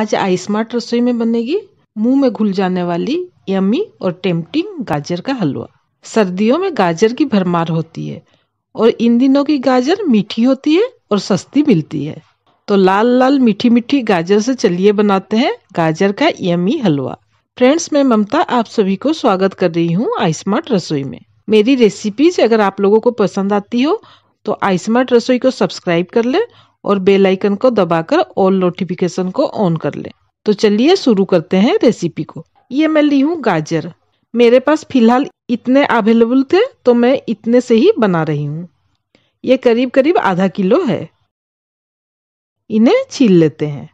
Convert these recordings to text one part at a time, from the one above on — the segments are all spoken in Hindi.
आज स्मार्ट रसोई में बनेगी मुंह में घुल जाने वाली यमी और टेम्पटिंग गाजर का हलवा सर्दियों में गाजर की भरमार होती है और इन दिनों की गाजर मीठी होती है और सस्ती मिलती है तो लाल लाल मीठी मीठी गाजर से चलिए बनाते हैं गाजर का यमी हलवा फ्रेंड्स मैं ममता आप सभी को स्वागत कर रही हूँ स्मार्ट रसोई में मेरी रेसिपीज अगर आप लोगों को पसंद आती हो तो स्मार्ट रसोई को सब्सक्राइब कर लें और बेल आइकन को दबाकर ऑल नोटिफिकेशन को ऑन कर लें तो चलिए शुरू करते हैं रेसिपी को ये मैं ली हूँ गाजर मेरे पास फिलहाल इतने अवेलेबल थे तो मैं इतने से ही बना रही हूँ ये करीब करीब आधा किलो है इन्हें छील लेते हैं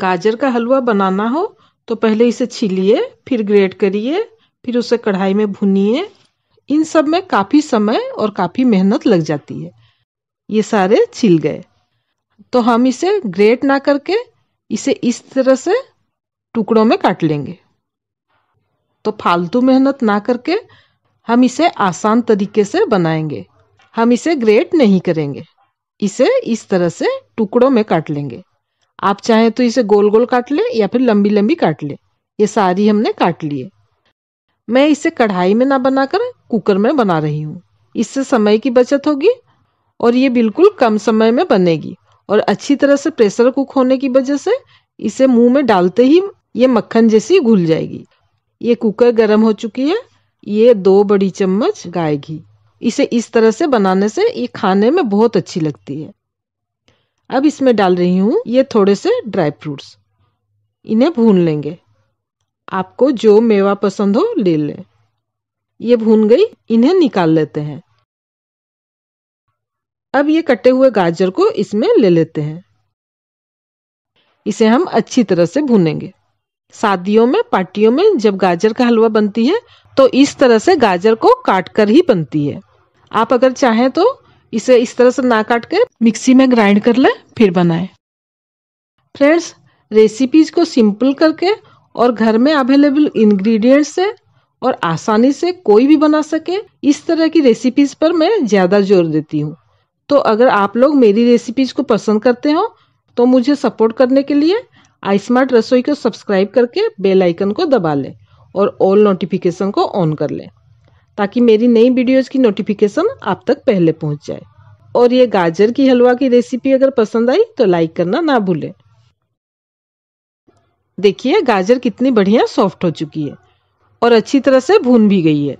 गाजर का हलवा बनाना हो तो पहले इसे छीलिए फिर ग्रेट करिए फिर उसे कढ़ाई में भुनिए इन सब में काफ़ी समय और काफ़ी मेहनत लग जाती है ये सारे छिल गए तो हम इसे ग्रेट ना करके इसे इस तरह से टुकड़ों में काट लेंगे तो फालतू मेहनत ना करके हम इसे आसान तरीके से बनाएंगे हम इसे ग्रेट नहीं करेंगे इसे इस तरह से टुकड़ों में काट लेंगे आप चाहें तो इसे गोल गोल काट ले या फिर लंबी लंबी काट ले ये सारी हमने काट लिए मैं इसे कढ़ाई में ना बनाकर कुकर में बना रही हूँ इससे समय की बचत होगी और ये बिल्कुल कम समय में बनेगी और अच्छी तरह से प्रेशर कुक होने की वजह से इसे मुंह में डालते ही ये मक्खन जैसी घुल जाएगी ये कुकर गर्म हो चुकी है ये दो बड़ी चम्मच गाय घी इसे इस तरह से बनाने से ये खाने में बहुत अच्छी लगती है अब इसमें डाल रही हूँ ये थोड़े से ड्राई फ्रूट्स इन्हें भून लेंगे आपको जो मेवा पसंद हो ले लें ये भून गई इन्हें निकाल लेते हैं अब ये कटे हुए गाजर को इसमें ले लेते हैं इसे हम अच्छी तरह से भूनेंगे शादियों में पार्टियों में जब गाजर का हलवा बनती है तो इस तरह से गाजर को काट कर ही बनती है आप अगर चाहें तो इसे इस तरह से ना काट कर मिक्सी में ग्राइंड कर ले फिर बनाए फ्रेंड्स रेसिपीज को सिंपल करके और घर में अवेलेबल इंग्रेडिएंट्स से और आसानी से कोई भी बना सके इस तरह की रेसिपीज पर मैं ज़्यादा जोर देती हूँ तो अगर आप लोग मेरी रेसिपीज़ को पसंद करते हो तो मुझे सपोर्ट करने के लिए आई स्मार्ट रसोई को सब्सक्राइब करके बेल आइकन को दबा लें और ऑल नोटिफिकेशन को ऑन कर लें ताकि मेरी नई वीडियोज़ की नोटिफिकेशन आप तक पहले पहुंच जाए और ये गाजर की हलवा की रेसिपी अगर पसंद आई तो लाइक करना ना भूलें देखिए गाजर कितनी बढ़िया सॉफ्ट हो चुकी है और अच्छी तरह से भून भी गई है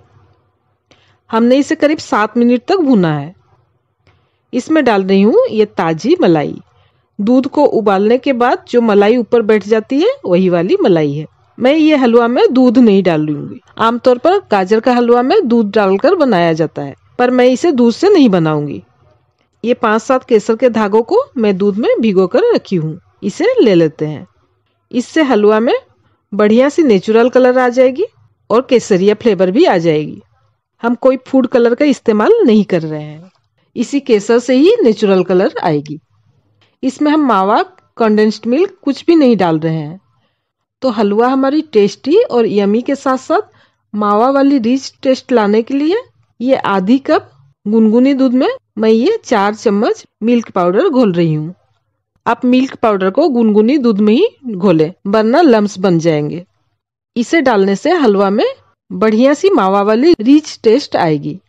हमने इसे करीब सात मिनट तक भुना है इसमें डाल रही हूँ ये ताजी मलाई दूध को उबालने के बाद जो मलाई ऊपर बैठ जाती है वही वाली मलाई है मैं ये हलवा में दूध नहीं डालूंगी आमतौर पर गाजर का हलवा में दूध डालकर बनाया जाता है पर मैं इसे दूध से नहीं बनाऊंगी ये पांच सात केसर के धागों को मैं दूध में भिगो कर रखी हूँ इसे ले लेते हैं इससे हलवा में बढ़िया सी नेचुरल कलर आ जाएगी और केसरिया फ्लेवर भी आ जाएगी हम कोई फूड कलर का इस्तेमाल नहीं कर रहे हैं इसी केसर से ही नेचुरल कलर आएगी इसमें हम मावा कंडेंस्ड मिल्क कुछ भी नहीं डाल रहे हैं तो हलवा हमारी टेस्टी और यमी के साथ साथ मावा वाली रिच टेस्ट लाने के लिए ये आधी कप गुनगुनी दूध में मैं ये चार चम्मच मिल्क पाउडर घोल रही हूँ आप मिल्क पाउडर को गुनगुनी दूध में ही घोले वरना लम्स बन जाएंगे इसे डालने से हलवा में बढ़िया सी मावा वाली रिच टेस्ट आएगी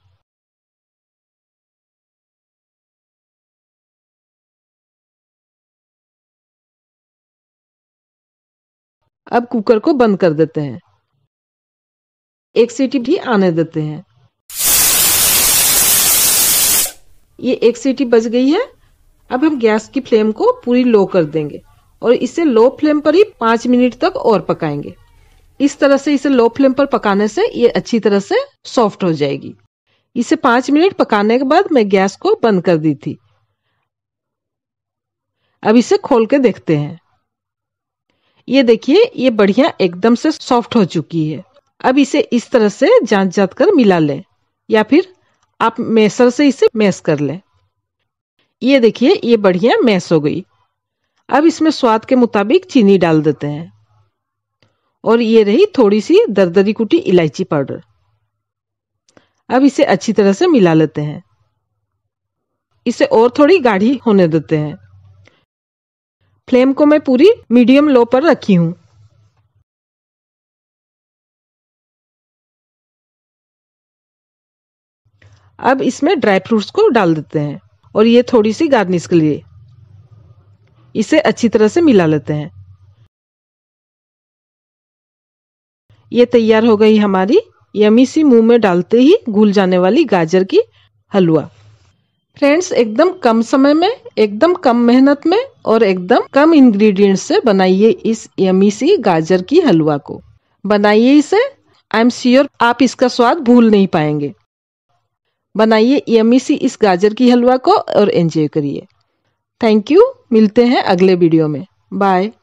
अब कुकर को बंद कर देते हैं एक सीटी भी आने देते हैं ये एक सीटी बज गई है अब हम गैस की फ्लेम को पूरी लो कर देंगे और इसे लो फ्लेम पर ही पांच मिनट तक और पकाएंगे इस तरह से इसे लो फ्लेम पर पकाने से ये अच्छी तरह से सॉफ्ट हो जाएगी इसे पांच मिनट पकाने के बाद मैं गैस को बंद कर दी थी अब इसे खोल के देखते हैं ये देखिए ये बढ़िया एकदम से सॉफ्ट हो चुकी है अब इसे इस तरह से जांच जांच कर मिला लें या फिर आप मैसर से इसे मैस कर लें ये देखिए ये बढ़िया मैस हो गई अब इसमें स्वाद के मुताबिक चीनी डाल देते हैं और ये रही थोड़ी सी दरदरी कुटी इलायची पाउडर अब इसे अच्छी तरह से मिला लेते हैं इसे और थोड़ी गाढ़ी होने देते हैं फ्लेम को मैं पूरी मीडियम लो पर रखी हूँ अब इसमें ड्राई फ्रूट्स को डाल देते हैं और ये थोड़ी सी गार्निश के लिए इसे अच्छी तरह से मिला लेते हैं ये तैयार हो गई हमारी यमी सी मुंह में डालते ही घुल जाने वाली गाजर की हलवा फ्रेंड्स एकदम कम समय में एकदम कम मेहनत में और एकदम कम इंग्रेडिएंट्स से बनाइए इस यमी सी गाजर की हलवा को बनाइए इसे आई एम श्योर आप इसका स्वाद भूल नहीं पाएंगे बनाइए यमी सी इस गाजर की हलवा को और एंजॉय करिए थैंक यू मिलते हैं अगले वीडियो में बाय